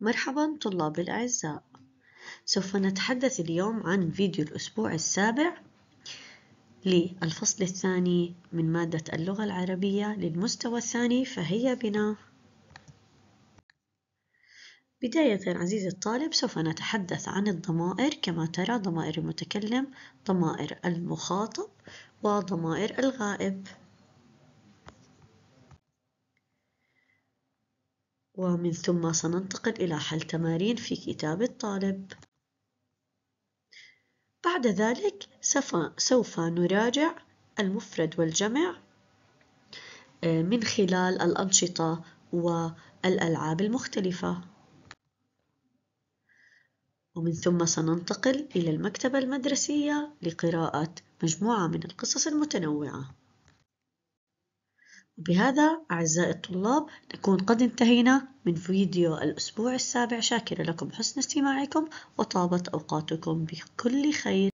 مرحبا طلاب الأعزاء سوف نتحدث اليوم عن فيديو الأسبوع السابع للفصل الثاني من مادة اللغة العربية للمستوى الثاني فهيا بنا بداية عزيزي الطالب سوف نتحدث عن الضمائر كما ترى ضمائر المتكلم ضمائر المخاطب وضمائر الغائب ومن ثم سننتقل إلى حل تمارين في كتاب الطالب بعد ذلك سوف نراجع المفرد والجمع آه، من خلال الأنشطة والألعاب المختلفة ومن ثم سننتقل إلى المكتبة المدرسية لقراءة مجموعة من القصص المتنوعة وبهذا أعزائي الطلاب نكون قد انتهينا من فيديو الأسبوع السابع شاكرة لكم حسن استماعكم وطابت أوقاتكم بكل خير